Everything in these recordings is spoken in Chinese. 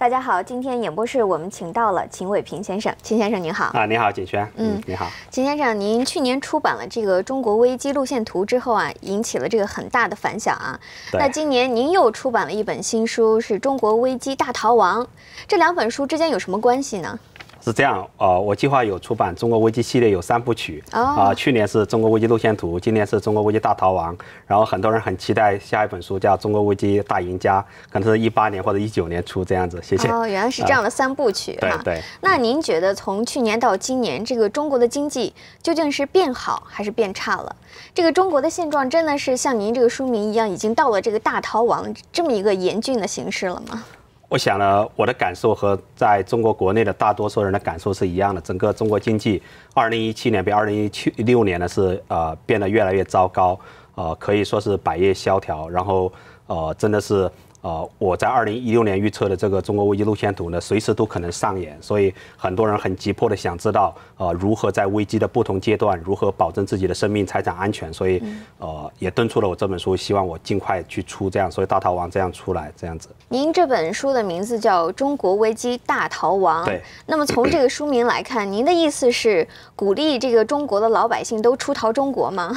大家好，今天演播室我们请到了秦伟平先生。秦先生您好，啊，您好，景轩，嗯，您好，秦先生，您去年出版了这个《中国危机路线图》之后啊，引起了这个很大的反响啊。那今年您又出版了一本新书，是《中国危机大逃亡》，这两本书之间有什么关系呢？是这样，呃，我计划有出版《中国危机》系列有三部曲，啊，去年是《中国危机路线图》，今年是《中国危机大逃亡》，然后很多人很期待下一本书叫《中国危机大赢家》，可能是一八年或者一九年出这样子。谢谢。哦，原来是这样的三部曲，对对。那您觉得从去年到今年，这个中国的经济究竟是变好还是变差了？这个中国的现状真的是像您这个书名一样，已经到了这个大逃亡这么一个严峻的形势了吗？我想呢，我的感受和在中国国内的大多数人的感受是一样的。整个中国经济，二零一七年比二零一七六年呢是呃变得越来越糟糕，呃可以说是百业萧条，然后呃真的是。呃，我在二零一六年预测的这个中国危机路线图呢，随时都可能上演，所以很多人很急迫的想知道，呃，如何在危机的不同阶段，如何保证自己的生命财产安全，所以呃也敦促了我这本书，希望我尽快去出这样，所以大逃亡这样出来这样子。您这本书的名字叫《中国危机大逃亡》，对。那么从这个书名来看，您的意思是鼓励这个中国的老百姓都出逃中国吗？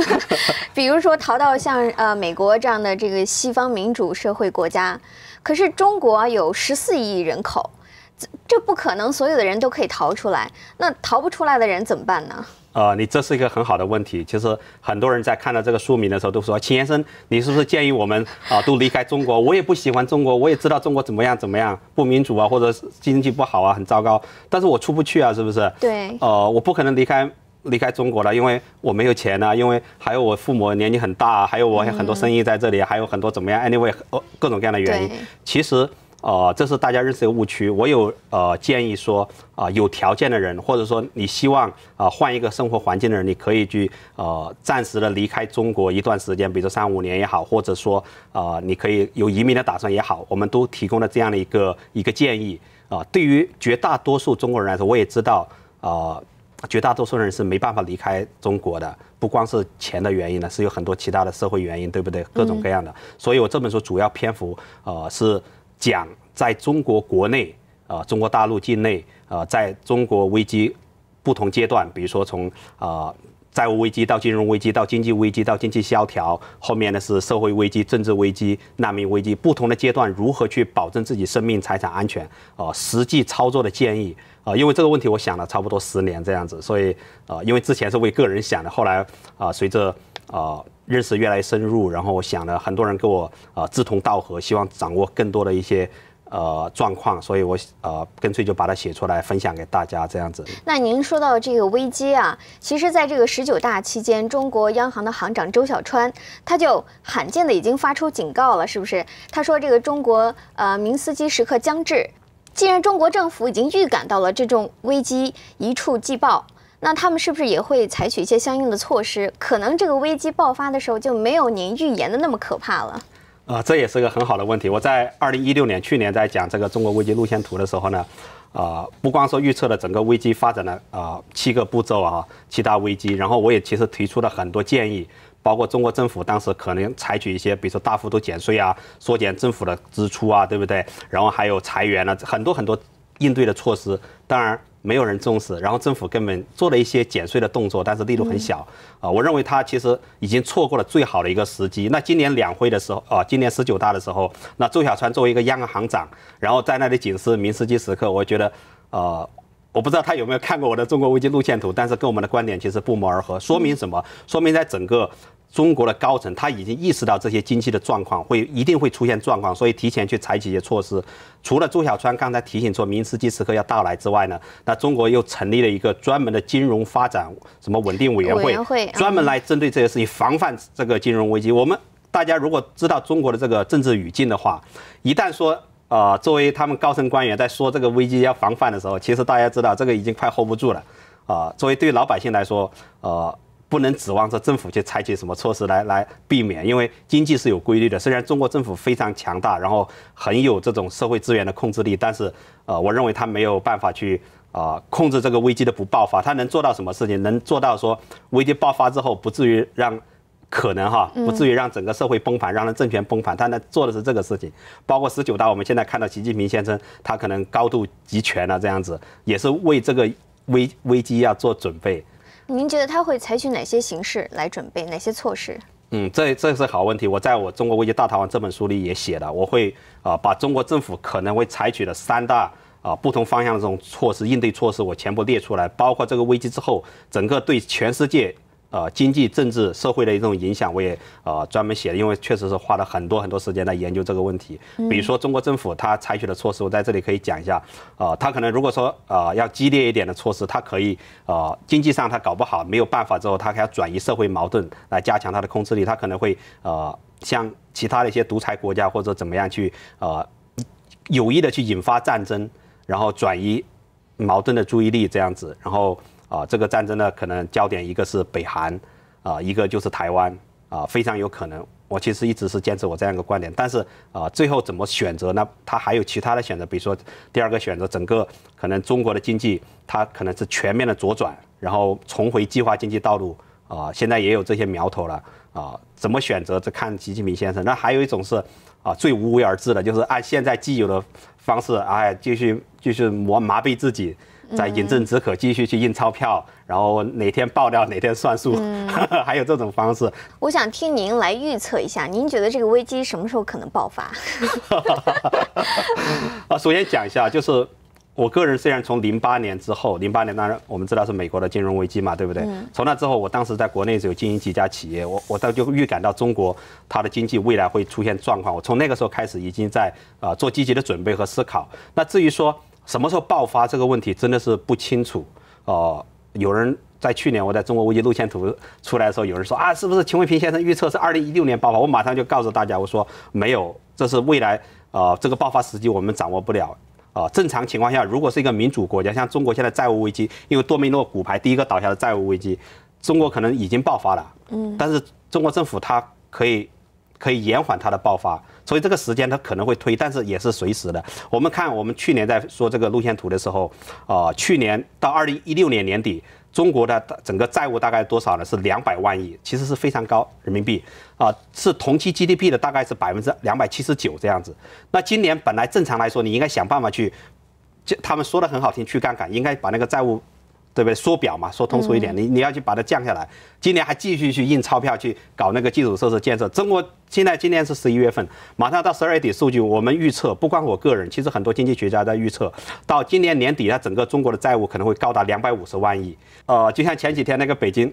比如说逃到像呃美国这样的这个西方民主？社会国家，可是中国有十四亿人口，这这不可能所有的人都可以逃出来。那逃不出来的人怎么办呢？呃，你这是一个很好的问题。其实很多人在看到这个书名的时候都说：“秦先生，你是不是建议我们啊都离开中国？我也不喜欢中国，我也知道中国怎么样怎么样，不民主啊，或者经济不好啊，很糟糕。但是我出不去啊，是不是？对，呃，我不可能离开。”离开中国了，因为我没有钱呢，因为还有我父母年纪很大，还有我很多生意在这里，还有很多怎么样？anyway，各种各样的原因。其实，呃，这是大家认识的误区。我有呃建议说，啊，有条件的人，或者说你希望啊换一个生活环境的人，你可以去呃暂时的离开中国一段时间，比如说三五年也好，或者说呃你可以有移民的打算也好，我们都提供了这样的一个一个建议。啊，对于绝大多数中国人来说，我也知道啊。绝大多数人是没办法离开中国的，不光是钱的原因呢，是有很多其他的社会原因，对不对？各种各样的。所以我这本书主要篇幅，呃，是讲在中国国内，呃，中国大陆境内，呃，在中国危机不同阶段，比如说从啊。债务危机到金融危机到经济危机到经济萧条，后面呢是社会危机、政治危机、难民危机，不同的阶段如何去保证自己生命财产安全？啊，实际操作的建议啊，因为这个问题我想了差不多十年这样子，所以啊，因为之前是为个人想的，后来啊，随着啊认识越来越深入，然后想了很多人跟我啊志同道合，希望掌握更多的一些。呃，状况，所以我呃，干脆就把它写出来分享给大家，这样子。那您说到这个危机啊，其实，在这个十九大期间，中国央行的行长周小川他就罕见的已经发出警告了，是不是？他说，这个中国呃，明斯基时刻将至。既然中国政府已经预感到了这种危机一触即爆，那他们是不是也会采取一些相应的措施？可能这个危机爆发的时候就没有您预言的那么可怕了。啊，这也是个很好的问题。我在二零一六年去年在讲这个中国危机路线图的时候呢，啊，不光说预测了整个危机发展的啊七个步骤啊，七大危机，然后我也其实提出了很多建议，包括中国政府当时可能采取一些，比如说大幅度减税啊，缩减政府的支出啊，对不对？然后还有裁员了，很多很多应对的措施，当然。没有人重视，然后政府根本做了一些减税的动作，但是力度很小啊。我认为他其实已经错过了最好的一个时机。那今年两会的时候啊，今年十九大的时候，那周小川作为一个央行行长，然后在那里警示明斯基时刻，我觉得，呃，我不知道他有没有看过我的《中国危机路线图》，但是跟我们的观点其实不谋而合。说明什么？说明在整个。中国的高层他已经意识到这些经济的状况会一定会出现状况，所以提前去采取一些措施。除了周小川刚才提醒说明斯机时刻要到来之外呢，那中国又成立了一个专门的金融发展什么稳定委员会，专门来针对这些事情防范这个金融危机。我们大家如果知道中国的这个政治语境的话，一旦说啊作为他们高层官员在说这个危机要防范的时候，其实大家知道这个已经快 hold 不住了啊。作为对老百姓来说，呃。不能指望着政府去采取什么措施来来避免，因为经济是有规律的。虽然中国政府非常强大，然后很有这种社会资源的控制力，但是，呃，我认为他没有办法去啊控制这个危机的不爆发。他能做到什么事情？能做到说危机爆发之后不至于让可能哈，不至于让整个社会崩盘，让政权崩盘。他能做的是这个事情。包括十九大，我们现在看到习近平先生，他可能高度集权了这样子，也是为这个危危机要做准备。您觉得他会采取哪些形式来准备？哪些措施？嗯，这这是好问题。我在我《中国危机大逃亡》这本书里也写了，我会啊把中国政府可能会采取的三大啊不同方向的这种措施、应对措施，我全部列出来，包括这个危机之后整个对全世界。呃，经济、政治、社会的一种影响，我也呃专门写了，因为确实是花了很多很多时间来研究这个问题。比如说，中国政府它采取的措施，我在这里可以讲一下。呃，它可能如果说呃要激烈一点的措施，它可以呃经济上它搞不好没有办法之后，它还要转移社会矛盾来加强它的控制力，它可能会呃像其他的一些独裁国家或者怎么样去呃有意的去引发战争，然后转移矛盾的注意力这样子，然后。啊，这个战争呢，可能焦点一个是北韩，啊，一个就是台湾，啊，非常有可能。我其实一直是坚持我这样一个观点，但是啊，最后怎么选择呢？它还有其他的选择，比如说第二个选择，整个可能中国的经济它可能是全面的左转，然后重回计划经济道路，啊，现在也有这些苗头了，啊，怎么选择这看习近平先生。那还有一种是啊，最无为而治的，就是按现在既有的方式，哎，继续继续磨麻痹自己。在饮鸩止渴，继续去印钞票，然后哪天爆掉哪天算数，还有这种方式。我想听您来预测一下，您觉得这个危机什么时候可能爆发？啊，首先讲一下，就是我个人虽然从零八年之后，零八年当然我们知道是美国的金融危机嘛，对不对？从那之后，我当时在国内只有经营几家企业，我我到就预感到中国它的经济未来会出现状况。我从那个时候开始已经在呃做积极的准备和思考。那至于说。什么时候爆发这个问题真的是不清楚哦。有人在去年，我在中国危机路线图出来的时候，有人说啊，是不是秦卫平先生预测是二零一六年爆发？我马上就告诉大家，我说没有，这是未来啊，这个爆发时机我们掌握不了啊。正常情况下，如果是一个民主国家，像中国现在债务危机，因为多米诺骨牌第一个倒下的债务危机，中国可能已经爆发了。嗯，但是中国政府它可以。可以延缓它的爆发，所以这个时间它可能会推，但是也是随时的。我们看，我们去年在说这个路线图的时候，啊，去年到二零一六年年底，中国的整个债务大概多少呢？是两百万亿，其实是非常高，人民币啊，是同期 GDP 的大概是百分之两百七十九这样子。那今年本来正常来说，你应该想办法去，就他们说的很好听，去杠杆，应该把那个债务。这边缩表嘛，说通俗一点，你你要去把它降下来。今年还继续去印钞票，去搞那个基础设施建设。中国现在今年是十一月份，马上到十二月底，数据我们预测，不光我个人，其实很多经济学家在预测，到今年年底它整个中国的债务可能会高达两百五十万亿。呃，就像前几天那个北京。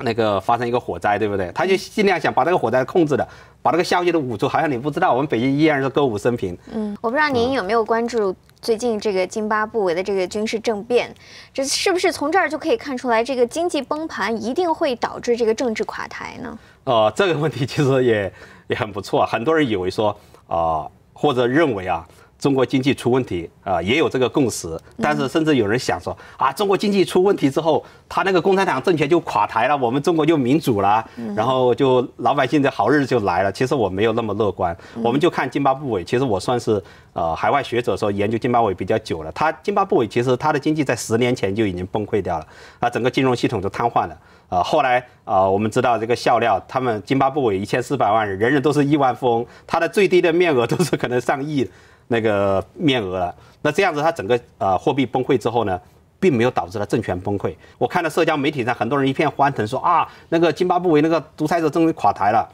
那个发生一个火灾，对不对？他就尽量想把这个火灾控制的，把这个消息都捂住，好像你不知道。我们北京依然是歌舞升平。嗯，我不知道您有没有关注最近这个津巴布韦的这个军事政变，这是不是从这儿就可以看出来，这个经济崩盘一定会导致这个政治垮台呢？呃，这个问题其实也也很不错，很多人以为说啊，或者认为啊。中国经济出问题啊，也有这个共识。但是，甚至有人想说啊，中国经济出问题之后，他那个共产党政权就垮台了，我们中国就民主了，然后就老百姓的好日子就来了。其实我没有那么乐观。我们就看津巴布韦。其实我算是呃海外学者说研究津巴布韦比较久了。他津巴布韦其实他的经济在十年前就已经崩溃掉了，啊，整个金融系统都瘫痪了。啊，后来啊，我们知道这个笑料，他们津巴布韦一千四百万人，人人都是亿万富翁，他的最低的面额都是可能上亿。那个面额了，那这样子，它整个呃货币崩溃之后呢，并没有导致它政权崩溃。我看到社交媒体上很多人一片欢腾，说啊，那个津巴布韦那个独裁者终于垮台了。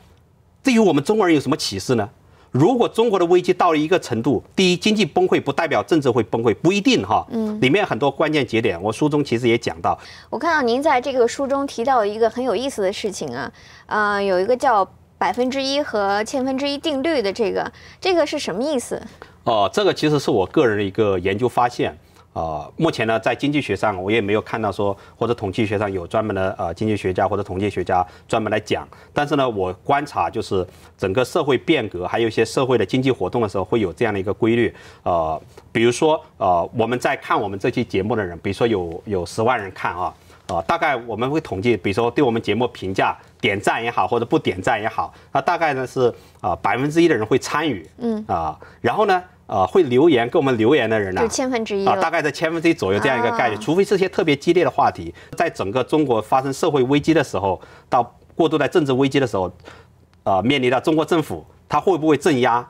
对于我们中国人有什么启示呢？如果中国的危机到了一个程度，第一，经济崩溃不代表政治会崩溃，不一定哈。嗯，里面很多关键节点，我书中其实也讲到。我看到您在这个书中提到一个很有意思的事情啊，呃，有一个叫百分之一和千分之一定律的这个，这个是什么意思？哦，这个其实是我个人的一个研究发现啊。目前呢，在经济学上我也没有看到说或者统计学上有专门的呃经济学家或者统计学家专门来讲。但是呢，我观察就是整个社会变革还有一些社会的经济活动的时候会有这样的一个规律啊。比如说呃，我们在看我们这期节目的人，比如说有有十万人看啊啊，大概我们会统计，比如说对我们节目评价点赞也好或者不点赞也好，那大概呢是啊百分之一的人会参与嗯啊，然后呢。啊，会留言给我们留言的人呢，就千分之一啊，大概在千分之一左右这样一个概率。除非是些特别激烈的话题，在整个中国发生社会危机的时候，到过渡到政治危机的时候，呃，面临到中国政府他会不会镇压，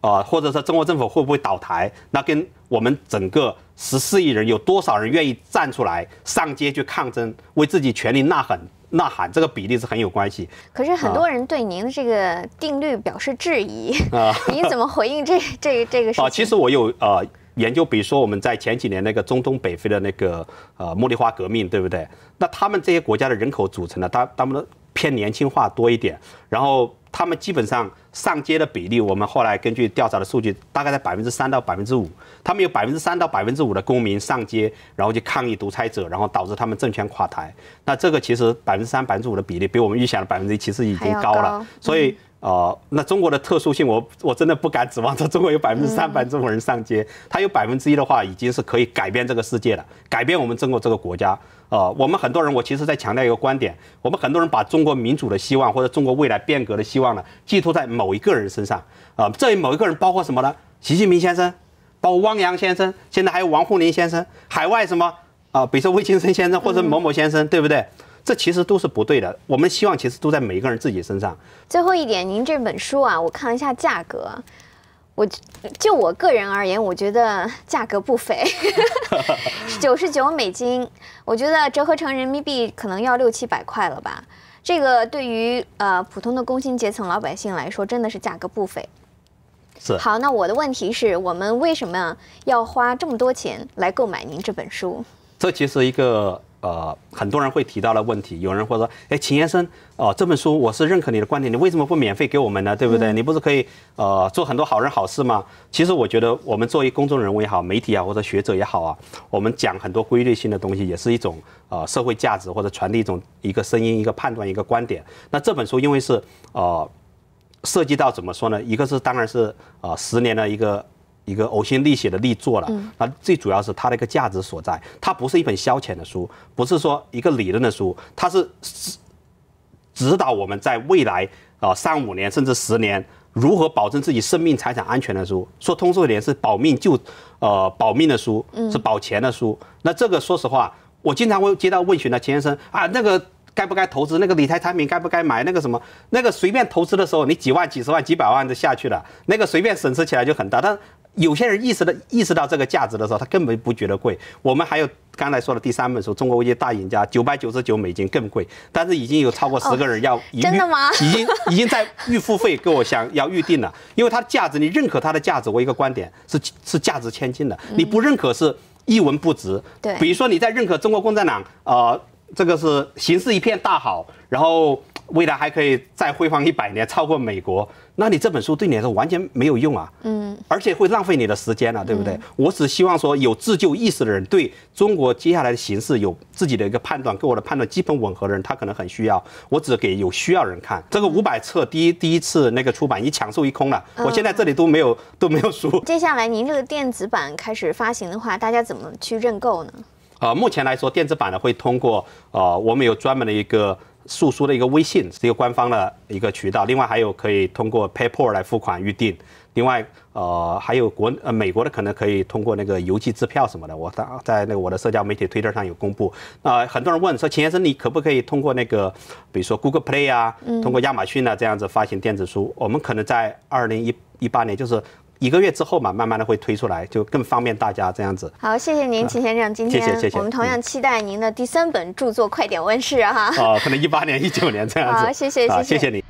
啊，或者说中国政府会不会倒台，那跟我们整个十四亿人有多少人愿意站出来上街去抗争，为自己权利呐喊。呐喊这个比例是很有关系，可是很多人对您的这个定律表示质疑啊，您怎么回应这这这个事？啊，其实我有啊研究，比如说我们在前几年那个中东北非的那个呃茉莉花革命，对不对？那他们这些国家的人口组成呢，他他们偏年轻化多一点，然后他们基本上。上街的比例，我们后来根据调查的数据，大概在百分之三到百分之五。他们有百分之三到百分之五的公民上街，然后去抗议独裁者，然后导致他们政权垮台。那这个其实百分之三百分之五的比例，比我们预想的百分之七，其实已经高了。所以。呃，那中国的特殊性，我我真的不敢指望说中国有百分之三百中国人上街，他有百分之一的话，已经是可以改变这个世界了，改变我们中国这个国家。啊，我们很多人，我其实在强调一个观点，我们很多人把中国民主的希望或者中国未来变革的希望呢，寄托在某一个人身上。啊，这某一个人包括什么呢？习近平先生，包括汪洋先生，现在还有王沪宁先生，海外什么啊？比如说魏青生先生，或者某某先生，对不对？这其实都是不对的。我们希望其实都在每一个人自己身上。最后一点，您这本书啊，我看了一下价格，我就我个人而言，我觉得价格不菲，九十九美金，我觉得折合成人民币可能要六七百块了吧。这个对于呃普通的工薪阶层老百姓来说，真的是价格不菲。是。好，那我的问题是，我们为什么要花这么多钱来购买您这本书？这其实一个。呃，很多人会提到的问题，有人会说，哎，秦先生，哦，这本书我是认可你的观点，你为什么不免费给我们呢？对不对？你不是可以呃做很多好人好事吗？其实我觉得，我们作为公众人物也好，媒体啊或者学者也好啊，我们讲很多规律性的东西，也是一种呃社会价值或者传递一种一个声音、一个判断、一个观点。那这本书因为是呃涉及到怎么说呢？一个是当然是呃十年的一个。一个呕心沥血的力作了，那最主要是它的一个价值所在。它不是一本消遣的书，不是说一个理论的书，它是指导我们在未来啊三五年甚至十年如何保证自己生命财产安全的书。说通俗一点，是保命就呃保命的书，是保钱的书。那这个说实话，我经常会接到问询的，钱先生啊，那个该不该投资？那个理财产品该不该买？那个什么？那个随便投资的时候，你几万、几十万、几百万就下去了，那个随便损失起来就很大。但有些人意识到意识到这个价值的时候，他根本不觉得贵。我们还有刚才说的第三本书《中国危机大赢家》，九百九十九美金更贵，但是已经有超过十个人要已经 已经在预付费给我想要预定了。因为它的价值，你认可它的价值，我一个观点是是价值千金的。你不认可是一文不值。对，比如说你在认可中国共产党，呃，这个是形势一片大好，然后。未来还可以再辉煌一百年，超过美国，那你这本书对你来说完全没有用啊，嗯，而且会浪费你的时间了，对不对？我只希望说有自救意识的人，对中国接下来的形势有自己的一个判断，跟我的判断基本吻合的人，他可能很需要。我只给有需要人看。这个五百册第一第一次那个出版已抢售一空了，我现在这里都没有都没有书。接下来您这个电子版开始发行的话，大家怎么去认购呢？啊，目前来说，电子版呢会通过呃，我们有专门的一个。速书的一个微信是一个官方的一个渠道，另外还有可以通过 PayPal 来付款预订，另外呃还有国呃美国的可能可以通过那个邮寄支票什么的，我当在那个我的社交媒体推特上有公布。那很多人问说，钱先生你可不可以通过那个比如说 Google Play 啊，通过亚马逊啊这样子发行电子书？我们可能在二零一八年就是。一个月之后嘛，慢慢的会推出来，就更方便大家这样子。好，谢谢您，秦先生，今天谢谢谢谢。我们同样期待您的第三本著作《快点问世》啊哈。哦，可能一八年、一九年这样子。好，谢谢谢谢。谢谢你。